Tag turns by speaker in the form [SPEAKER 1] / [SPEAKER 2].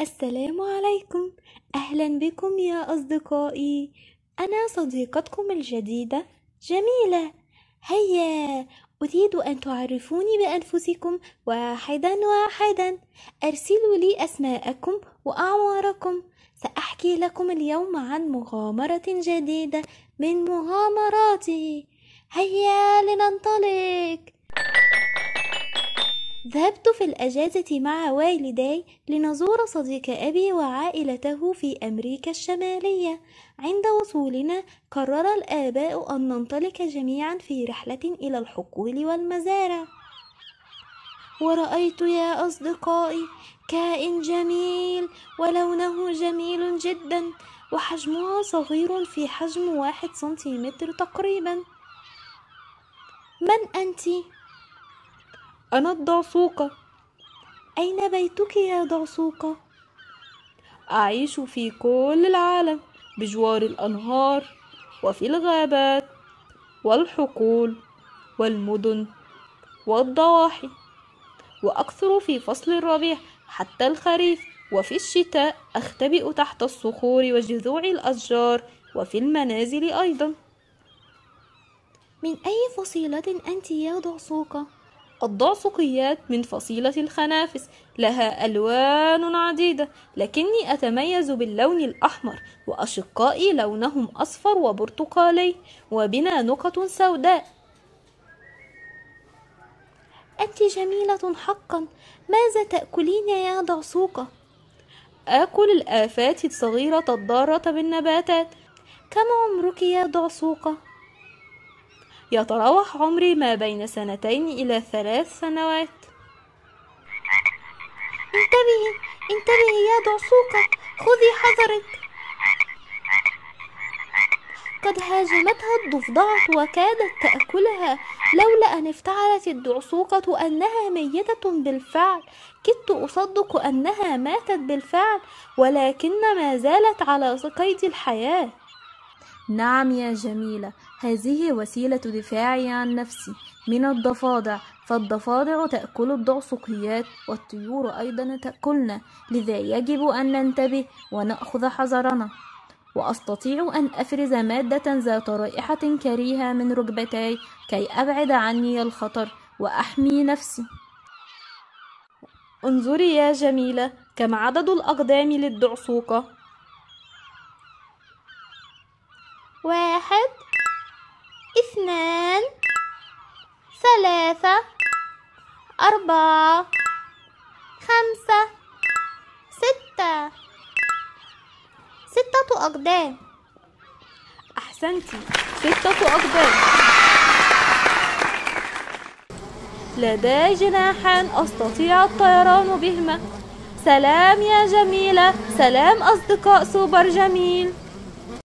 [SPEAKER 1] السلام عليكم أهلا بكم يا أصدقائي أنا صديقتكم الجديدة جميلة هيا أريد أن تعرفوني بأنفسكم واحدا واحدا أرسلوا لي أسماءكم وأعماركم سأحكي لكم اليوم عن مغامرة جديدة من مغامراتي هيا لننطلق ذهبت في الأجازة مع والدي لنزور صديق أبي وعائلته في أمريكا الشمالية عند وصولنا قرر الآباء أن ننطلق جميعا في رحلة إلى الحقول والمزارع ورأيت يا أصدقائي كائن جميل ولونه جميل جدا وحجمها صغير في حجم واحد سنتيمتر تقريبا من أنتِ؟ أنا الدعسوقة أين بيتك يا دعسوقة؟ أعيش في كل العالم بجوار الأنهار وفي الغابات والحقول والمدن والضواحي وأكثر في فصل الربيع حتى الخريف وفي الشتاء أختبئ تحت الصخور وجذوع الأشجار وفي المنازل أيضا من أي فصيلة أنت يا دعسوقة؟ الدعسقيات من فصيلة الخنافس لها ألوان عديدة لكني أتميز باللون الأحمر وأشقائي لونهم أصفر وبرتقالي وبنا نقط سوداء أنت جميلة حقا ماذا تأكلين يا دعسوقة؟ آكل الآفات الصغيرة الضارة بالنباتات كم عمرك يا دعسوقة؟ يتراوح عمري ما بين سنتين إلى ثلاث سنوات انتبهي انتبهي يا دعسوقة خذي حذرك قد هاجمتها الضفدعة وكادت تأكلها لولا أن افتعلت الدعسوقة أنها ميتة بالفعل كدت أصدق أنها ماتت بالفعل ولكن ما زالت على قيد الحياة نعم يا جميلة هذه وسيلة دفاعي عن نفسي من الضفادع فالضفادع تأكل الدعسقيات والطيور أيضا تأكلنا لذا يجب أن ننتبه ونأخذ حذرنا وأستطيع أن أفرز مادة ذات رائحة كريهة من ركبتي كي أبعد عني الخطر وأحمي نفسي انظري يا جميلة كم عدد الأقدام للدعسوقة واحد اثنان ثلاثة أربعة خمسة ستة ستة أقدام أحسنتي ستة أقدام لدي جناحان أستطيع الطيران بهما سلام يا جميلة سلام أصدقاء سوبر جميل